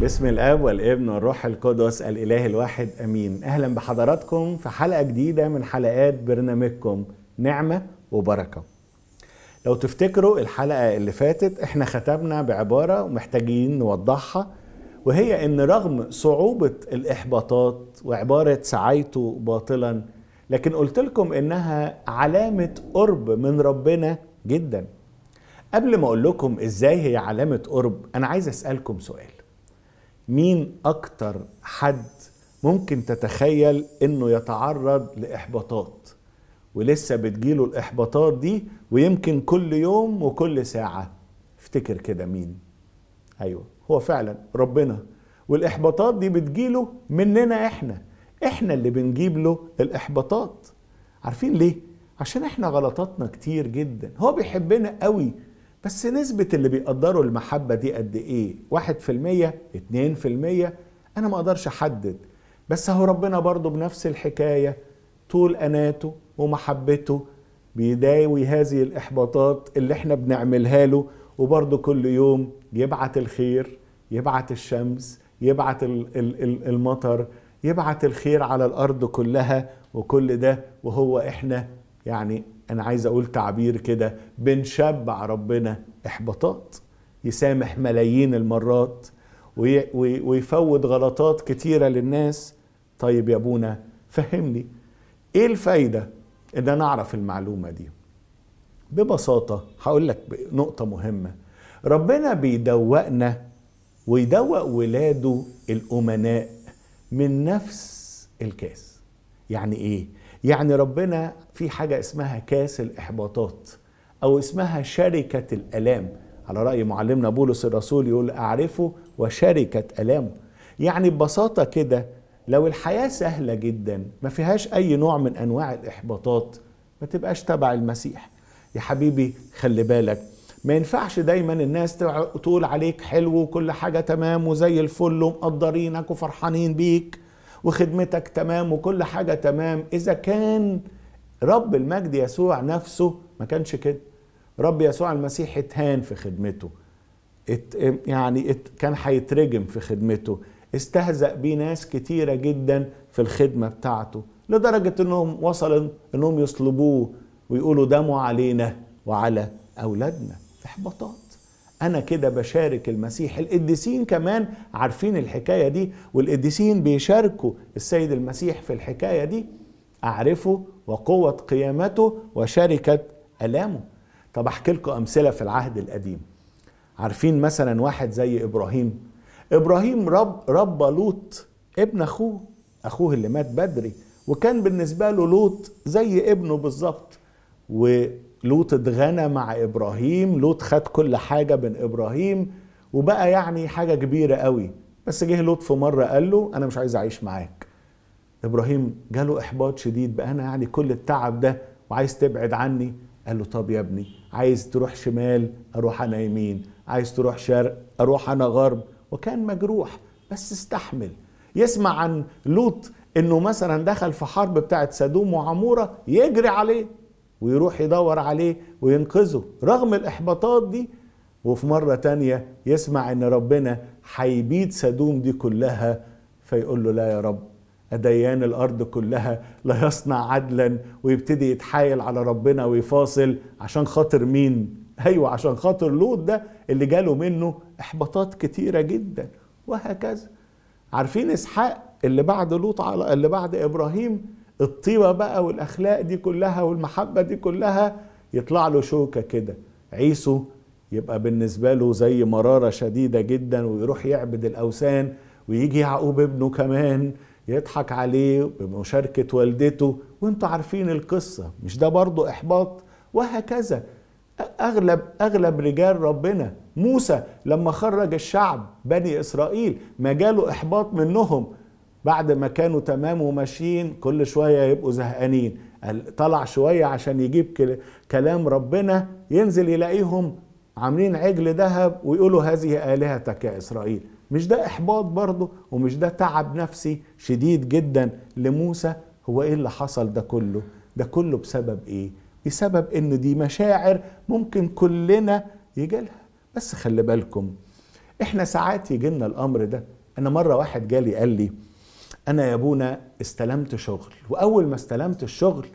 باسم الاب والابن والروح القدس الاله الواحد امين اهلا بحضراتكم في حلقه جديده من حلقات برنامجكم نعمه وبركه لو تفتكروا الحلقه اللي فاتت احنا ختمنا بعباره ومحتاجين نوضحها وهي ان رغم صعوبه الاحباطات وعباره سعيته باطلا لكن قلت لكم انها علامه قرب من ربنا جدا قبل ما اقول لكم ازاي هي علامه قرب انا عايز اسالكم سؤال مين اكتر حد ممكن تتخيل انه يتعرض لاحباطات ولسه بتجيله الاحباطات دي ويمكن كل يوم وكل ساعه افتكر كده مين ايوه هو فعلا ربنا والاحباطات دي بتجيله مننا احنا احنا اللي بنجيب له الاحباطات عارفين ليه عشان احنا غلطاتنا كتير جدا هو بيحبنا قوي بس نسبة اللي بيقدروا المحبة دي قد إيه؟ واحد في المية؟ اتنين في المية؟ أنا ما أقدرش أحدد بس هو ربنا برضه بنفس الحكاية طول أناته ومحبته بيداوي هذه الإحباطات اللي إحنا بنعملها له وبرضه كل يوم يبعت الخير يبعت الشمس يبعت المطر يبعت الخير على الأرض كلها وكل ده وهو إحنا يعني انا عايز اقول تعبير كده بنشبع ربنا احباطات يسامح ملايين المرات ويفوت غلطات كتيره للناس طيب يا ابونا فهمني ايه الفايده ان انا اعرف المعلومه دي ببساطه هقول لك نقطه مهمه ربنا بيدوقنا ويدوق ولاده الامناء من نفس الكاس يعني ايه يعني ربنا في حاجة اسمها كاس الإحباطات أو اسمها شركة الألام على رأي معلمنا بولس الرسول يقول أعرفه وشركة ألامه يعني ببساطة كده لو الحياة سهلة جدا ما فيهاش أي نوع من أنواع الإحباطات ما تبقاش تبع المسيح يا حبيبي خلي بالك ما ينفعش دايما الناس تقول عليك حلو وكل حاجة تمام وزي الفل ومقدرينك وفرحانين بيك وخدمتك تمام وكل حاجة تمام إذا كان رب المجد يسوع نفسه ما كانش كده رب يسوع المسيح اتهان في خدمته ات يعني ات كان هيترجم في خدمته استهزأ بيه ناس كتيرة جدا في الخدمة بتاعته لدرجة انهم وصل انهم يصلبوه ويقولوا دمه علينا وعلى اولادنا احباطات انا كده بشارك المسيح القديسين كمان عارفين الحكايه دي والقديسين بيشاركوا السيد المسيح في الحكايه دي اعرفه وقوه قيامته وشركه الامه طب احكي لكم امثله في العهد القديم عارفين مثلا واحد زي ابراهيم ابراهيم رب ربى لوط ابن اخوه اخوه اللي مات بدري وكان بالنسبه له لوط زي ابنه بالظبط ولوط اتغنى مع ابراهيم لوط خد كل حاجه من ابراهيم وبقى يعني حاجه كبيره قوي بس جه لوط في مره قال له انا مش عايز اعيش معاك ابراهيم جاله احباط شديد بقى انا يعني كل التعب ده وعايز تبعد عني قال له طب يا ابني عايز تروح شمال اروح انا يمين عايز تروح شرق اروح انا غرب وكان مجروح بس استحمل يسمع عن لوط انه مثلا دخل في حرب بتاعت سدوم وعموره يجري عليه ويروح يدور عليه وينقذه رغم الإحباطات دي وفي مرة تانية يسمع إن ربنا هيبيد سدوم دي كلها فيقول له لا يا رب أديان الأرض كلها لا يصنع عدلا ويبتدي يتحايل على ربنا ويفاصل عشان خاطر مين؟ أيوة عشان خاطر لوط ده اللي جاله منه إحباطات كتيرة جدا وهكذا عارفين إسحاق اللي بعد لوط على اللي بعد إبراهيم الطيبة بقى والأخلاق دي كلها والمحبة دي كلها يطلع له شوكة كده عيسو يبقى بالنسبة له زي مرارة شديدة جدا ويروح يعبد الأوثان ويجي يعقوب ابنه كمان يضحك عليه بمشاركة والدته وانتوا عارفين القصة مش ده برضو إحباط وهكذا أغلب أغلب رجال ربنا موسى لما خرج الشعب بني إسرائيل ما جاله إحباط منهم بعد ما كانوا تمام وماشيين كل شوية يبقوا زهقانين طلع شوية عشان يجيب كلام ربنا ينزل يلاقيهم عاملين عجل ذهب ويقولوا هذه آلهتك يا إسرائيل مش ده إحباط برضه ومش ده تعب نفسي شديد جدا لموسى هو إيه اللي حصل ده كله ده كله بسبب إيه بسبب إن دي مشاعر ممكن كلنا يجيلها بس خلي بالكم إحنا ساعات يجينا الأمر ده أنا مرة واحد جالي قال لي انا يا ابونا استلمت شغل واول ما استلمت الشغل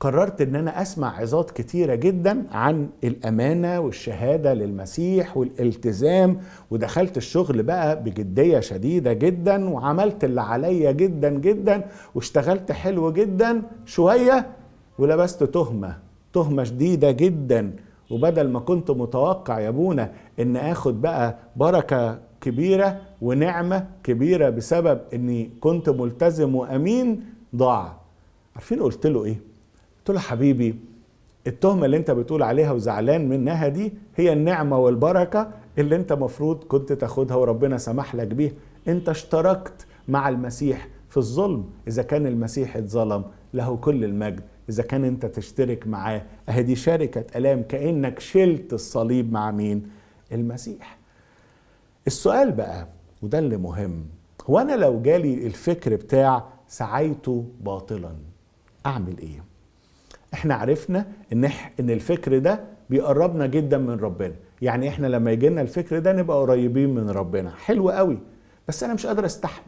قررت ان انا اسمع عظات كتيره جدا عن الامانه والشهاده للمسيح والالتزام ودخلت الشغل بقى بجديه شديده جدا وعملت اللي عليا جدا جدا واشتغلت حلو جدا شويه ولبست تهمه تهمه شديده جدا وبدل ما كنت متوقع يا ابونا ان اخد بقى بركه كبيرة ونعمة كبيرة بسبب اني كنت ملتزم وامين ضاع عارفين قلت له ايه قلت له حبيبي التهمة اللي انت بتقول عليها وزعلان منها دي هي النعمة والبركة اللي انت مفروض كنت تاخدها وربنا سمح لك بيها انت اشتركت مع المسيح في الظلم اذا كان المسيح اتظلم له كل المجد اذا كان انت تشترك معاه اهي دي شركه الام كانك شلت الصليب مع مين المسيح السؤال بقى وده اللي مهم هو انا لو جالي الفكر بتاع سعيت باطلا اعمل ايه احنا عرفنا ان ان الفكر ده بيقربنا جدا من ربنا يعني احنا لما يجي لنا الفكر ده نبقى قريبين من ربنا حلو قوي بس انا مش قادر استحمل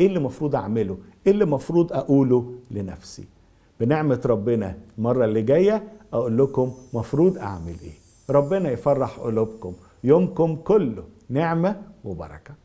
ايه اللي المفروض اعمله ايه اللي المفروض اقوله لنفسي بنعمه ربنا المره اللي جايه اقول لكم مفروض اعمل ايه ربنا يفرح قلوبكم يومكم كله نعمة وبركة